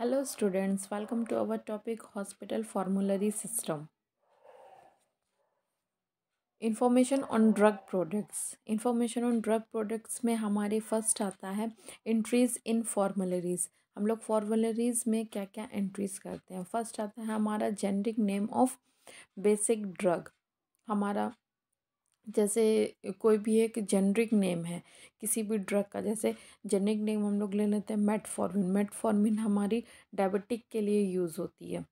Hello students welcome to our topic hospital formulary system information on drug products information on drug products में हमारे first आता है entries इन फॉर्मुलरीज हम लोग फॉर्मुलरीज में क्या क्या एंट्रीज़ करते हैं फर्स्ट आता है हमारा generic name of basic drug हमारा जैसे कोई भी एक जेनरिक नेम है किसी भी ड्रग का जैसे जेनरिक नेम हम लोग ले लेते हैं मेटफॉर्मिन मेटफॉर्मिन हमारी डायबिटिक के लिए यूज़ होती है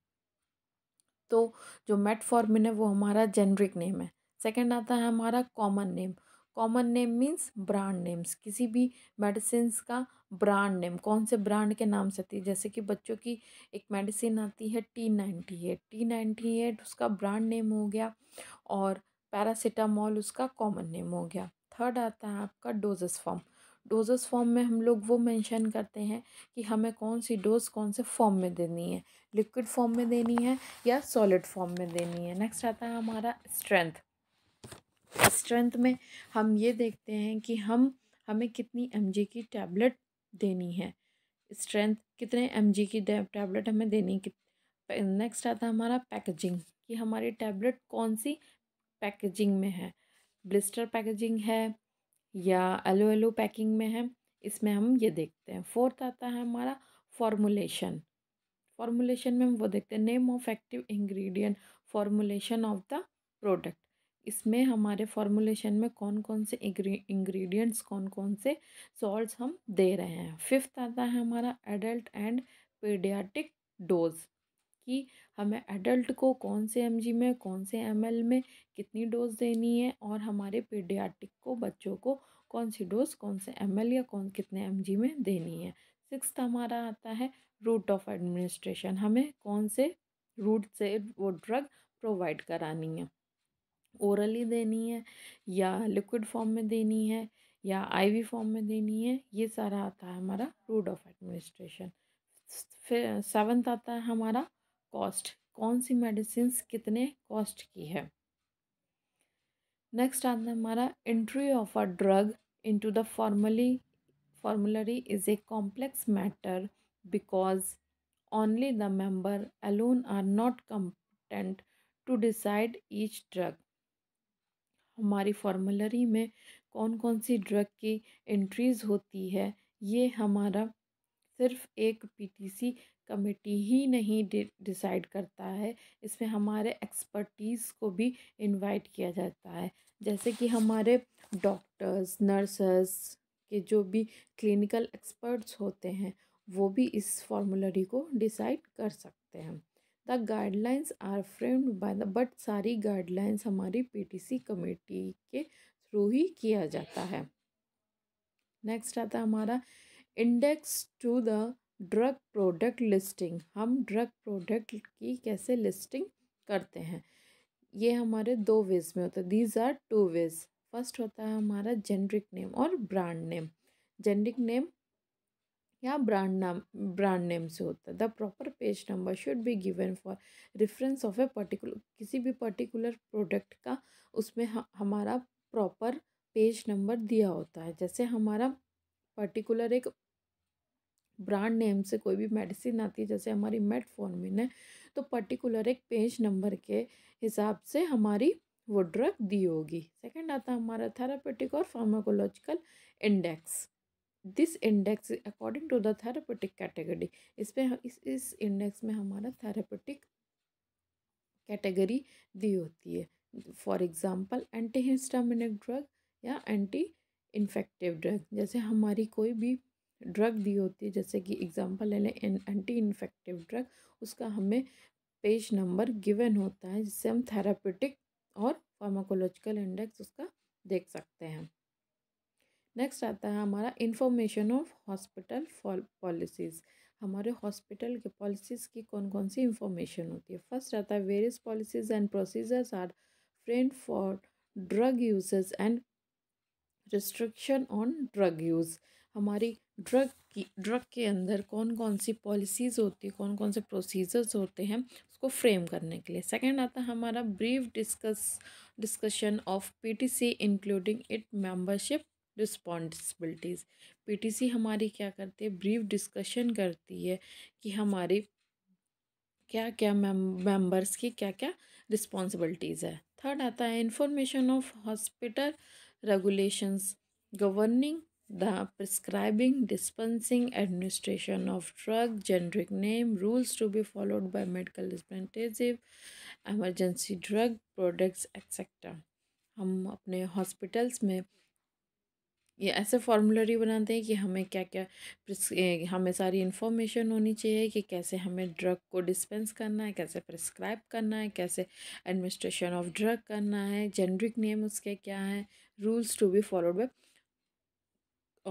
तो जो मेटफॉर्मिन है वो हमारा जेनरिक नेम है सेकंड आता है हमारा common name common name means brand names किसी भी मेडिसिन का ब्रांड नेम कौन से ब्रांड के नाम से आती है जैसे कि बच्चों की एक मेडिसिन आती है T ninety eight T ninety eight उसका ब्रांड नेम हो गया और पैरासीटामोल उसका कॉमन नेम हो गया थर्ड आता है आपका डोजेस फॉर्म डोजेस फॉर्म में हम लोग वो मेंशन करते हैं कि हमें कौन सी डोज कौन से फॉर्म में देनी है लिक्विड फॉर्म में देनी है या सॉलिड फॉर्म में देनी है नेक्स्ट आता है हमारा स्ट्रेंथ स्ट्रेंथ में हम ये देखते हैं कि हम हमें कितनी एम की टैबलेट देनी है स्ट्रेंथ कितने एम की टैबलेट हमें देनी नेक्स्ट आता है हमारा पैकेजिंग कि हमारी टैबलेट कौन सी पैकेजिंग में है ब्लिस्टर पैकेजिंग है या एलो एलो पैकिंग में है इसमें हम ये देखते हैं फोर्थ आता है हमारा फॉर्मूलेशन फॉर्मूलेशन में हम वो देखते हैं name of active ingredient formulation of the product इसमें हमारे फॉर्मूलेशन में कौन कौन से इंग्रेडिएंट्स कौन कौन से सॉल्ट्स हम दे रहे हैं फिफ्थ आता है हमारा एडल्ट एंड पेडियाटिक डोज कि हमें एडल्ट को कौन से एम में कौन से एम में कितनी डोज देनी है और हमारे पीडियाटिक को बच्चों को कौन सी डोज कौन से एम या कौन कितने एम में देनी है सिक्स हमारा आता है रूट ऑफ एडमिनिस्ट्रेशन हमें कौन से रूट से वो ड्रग प्रोवाइड करानी है ओरली देनी है या लिक्विड फॉर्म में देनी है या आईवी फॉर्म में देनी है ये सारा आता है हमारा रूट ऑफ एडमिनिस्ट्रेशन फिर सेवन्थ आता है हमारा कॉस्ट कौन सी मेडिसिन कितने कॉस्ट की है नेक्स्ट आता है हमारा entry of a drug into the formally formulary is a complex matter because only the member alone are not competent to decide each drug हमारी फॉर्मुलरी में कौन कौन सी ड्रग की एंट्रीज़ होती है ये हमारा सिर्फ एक पीटीसी कमेटी ही नहीं डिसाइड करता है इसमें हमारे एक्सपर्टीज़ को भी इनवाइट किया जाता है जैसे कि हमारे डॉक्टर्स नर्सेस के जो भी क्लिनिकल एक्सपर्ट्स होते हैं वो भी इस फॉर्मुलरी को डिसाइड कर सकते हैं the guidelines are framed by the but सारी गाइडलाइंस हमारी पीटीसी कमेटी के थ्रू ही किया जाता है नेक्स्ट आता हमारा index to the drug product listing हम ड्रग प्रोडक्ट की कैसे लिस्टिंग करते हैं ये हमारे दो वेज में होता है these are two ways first होता है हमारा जेनरिक नेम और ब्रांड नेम जेनरिक नेम या ब्रांड नाम ब्रांड नेम से होता है the proper page number should be given for reference of a particular किसी भी पर्टिकुलर प्रोडक्ट का उसमें हमारा प्रॉपर पेज नंबर दिया होता है जैसे हमारा पर्टिकुलर एक ब्रांड नेम से कोई भी मेडिसिन आती है जैसे हमारी मेटफॉर्मिन है तो पर्टिकुलर एक पेज नंबर के हिसाब से हमारी वो ड्रग दी होगी सेकंड आता हमारा थेरापेटिक और pharmacological index this index according to the therapeutic category इस पर इस इस इंडेक्स में हमारा थेरापेटिक कैटेगरी दी होती है for example anti histaminic drug या एंटी इन्फेक्टिव ड्रग जैसे हमारी कोई भी ड्रग दी होती है जैसे कि एग्जांपल ले लें एंटी इन्फेक्टिव ड्रग उसका हमें पेज नंबर गिवन होता है जिससे हम थेरापटिक और फार्माकोलॉजिकल इंडेक्स उसका देख सकते हैं नेक्स्ट आता है हमारा इन्फॉर्मेशन ऑफ हॉस्पिटल पॉलिसीज़ हमारे हॉस्पिटल के पॉलिसीज़ की कौन कौन सी इंफॉर्मेशन होती है फर्स्ट आता है various policies and procedures are friend for drug use and restriction on drug use हमारी ड्रग की ड्रग के अंदर कौन कौन सी पॉलिसीज़ होती है कौन कौन से प्रोसीजर्स होते हैं उसको फ्रेम करने के लिए सेकंड आता है हमारा brief discuss discussion of PTC including it membership responsibilities PTC हमारी क्या करती है ब्रीफ डिस्कशन करती है कि हमारी क्या क्या मेंबर्स की क्या क्या रिस्पॉन्सिबिलिटीज़ है थर्ड आता है information of hospital regulations governing the prescribing, dispensing, administration of drug, generic name, rules to be followed by medical representative, emergency drug products, etc. हम अपने हॉस्पिटल्स में ये ऐसे फॉर्मूलरी बनाते हैं कि हमें क्या क्या हमें सारी इन्फॉर्मेशन होनी चाहिए कि कैसे हमें ड्रग को डिस्पेंस करना है कैसे प्रिस्क्राइब करना है कैसे एडमिनिस्ट्रेशन ऑफ ड्रग करना है जेनरिक नेम उसके क्या हैं rules to be followed by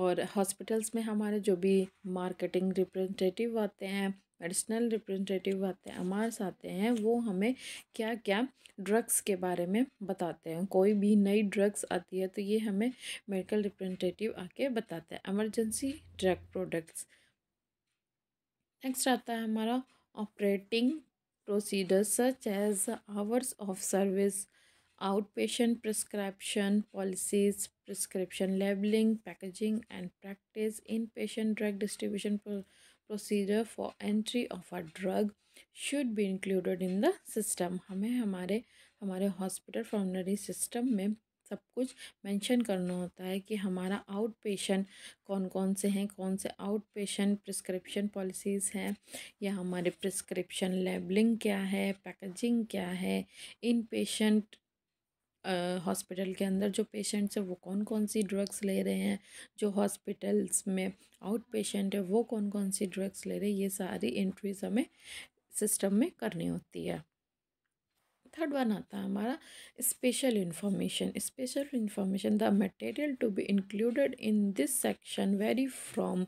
और हॉस्पिटल्स में हमारे जो भी मार्केटिंग रिप्रेजेंटेटिव आते हैं मेडिसिनल रिप्रेजेंटेटिव आते हैं अमार्स आते हैं वो हमें क्या क्या ड्रग्स के बारे में बताते हैं कोई भी नई ड्रग्स आती है तो ये हमें मेडिकल रिप्रेजेंटेटिव आके बताते हैं एमरजेंसी ड्रग प्रोडक्ट्स नेक्स्ट आता है हमारा operating procedure such as hours of service out patient prescription policies prescription labelling packaging and practice in patient drug distribution procedure for entry of a drug should be included in the system हमें हमारे हमारे hospital फाउंडरी system में सब कुछ mention करना होता है कि हमारा आउट पेशेंट कौन कौन से हैं कौन से आउट पेशेंट प्रिस्क्रिप्शन पॉलिसीज़ हैं या हमारे प्रिस्क्रिप्शन लेबलिंग क्या है पैकेजिंग क्या है इन पेशेंट हॉस्पिटल के अंदर जो पेशेंट्स हैं वो कौन कौन सी ड्रग्स ले रहे हैं जो हॉस्पिटल्स में आउट पेशेंट है वो कौन कौन सी ड्रग्स ले रहे हैं ये सारी एंट्रीज हमें सिस्टम में करनी होती है थर्ड वन आता है हमारा special information special information the material to be included in this section vary from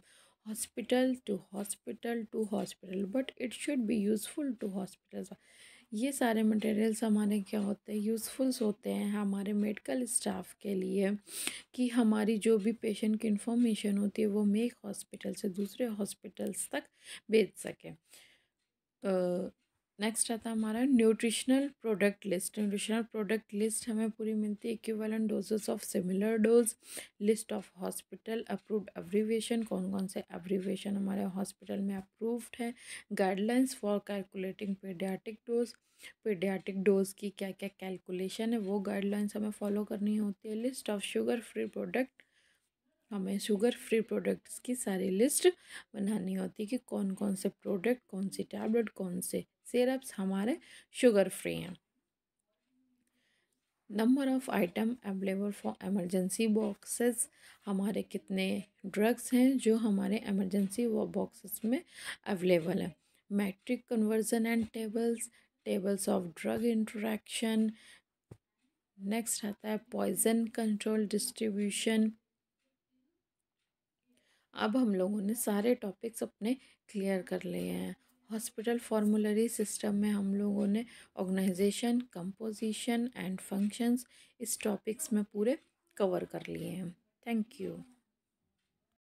hospital to hospital to hospital but it should be useful to hospital ये सारे मटेरियल्स हमारे क्या होते हैं यूज़फुल्स होते हैं हमारे मेडिकल स्टाफ के लिए कि हमारी जो भी पेशेंट की इन्फॉर्मेशन होती है वो हम एक हॉस्पिटल से दूसरे हॉस्पिटल्स तक भेज सकें नेक्स्ट आता है हमारा nutritional product list nutritional product list हमें पूरी मिलती है equivalent doses of similar dose list of hospital approved abbreviation कौन कौन से एब्रीवेशन हमारे हॉस्पिटल में अप्रूव्ड है guidelines for calculating paediatric dose paediatric dose की क्या क्या कैलकुलेशन है वो गाइडलाइंस हमें फॉलो करनी होती है list of sugar free product हमें शुगर फ्री प्रोडक्ट्स की सारी लिस्ट बनानी होती है कि कौन कौन से प्रोडक्ट कौन सी टैबलेट कौन से सिरप्स हमारे शुगर फ्री हैं number of item available for emergency boxes हमारे कितने ड्रग्स हैं जो हमारे एमरजेंसी बॉक्सेस में अवेलेबल हैं metric conversion and tables tables of drug interaction next आता है पॉइजन कंट्रोल डिस्ट्रीब्यूशन अब हम लोगों ने सारे टॉपिक्स अपने क्लियर कर लिए हैं हॉस्पिटल फॉर्मुलरी सिस्टम में हम लोगों ने ऑर्गेनाइजेशन कंपोजिशन एंड फंक्शंस इस टॉपिक्स में पूरे कवर कर लिए हैं थैंक यू